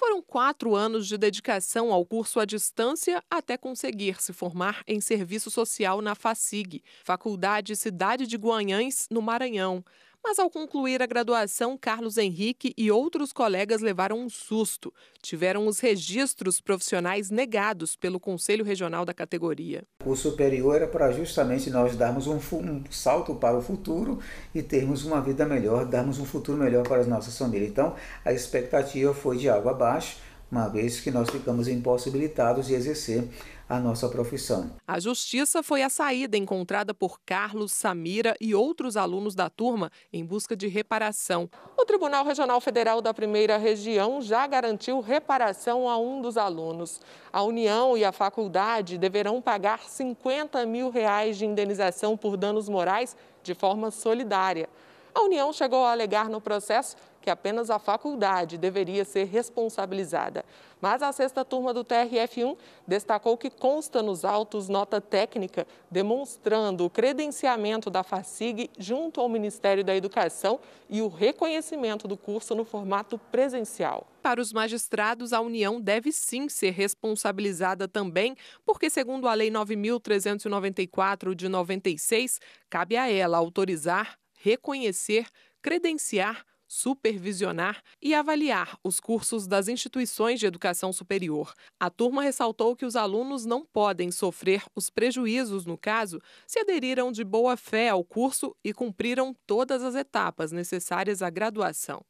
Foram quatro anos de dedicação ao curso à distância até conseguir se formar em serviço social na FACIG, Faculdade Cidade de Guanhães, no Maranhão. Mas ao concluir a graduação, Carlos Henrique e outros colegas levaram um susto. Tiveram os registros profissionais negados pelo Conselho Regional da categoria. O superior era para justamente nós darmos um, um salto para o futuro e termos uma vida melhor, darmos um futuro melhor para as nossas famílias. Então, a expectativa foi de água abaixo uma vez que nós ficamos impossibilitados de exercer a nossa profissão. A justiça foi a saída encontrada por Carlos, Samira e outros alunos da turma em busca de reparação. O Tribunal Regional Federal da Primeira Região já garantiu reparação a um dos alunos. A União e a faculdade deverão pagar 50 mil reais de indenização por danos morais de forma solidária. A União chegou a alegar no processo que apenas a faculdade deveria ser responsabilizada. Mas a sexta turma do TRF1 destacou que consta nos autos nota técnica demonstrando o credenciamento da FACIG junto ao Ministério da Educação e o reconhecimento do curso no formato presencial. Para os magistrados, a União deve sim ser responsabilizada também, porque, segundo a Lei 9.394 de 96, cabe a ela autorizar, reconhecer, credenciar supervisionar e avaliar os cursos das instituições de educação superior. A turma ressaltou que os alunos não podem sofrer os prejuízos, no caso, se aderiram de boa fé ao curso e cumpriram todas as etapas necessárias à graduação.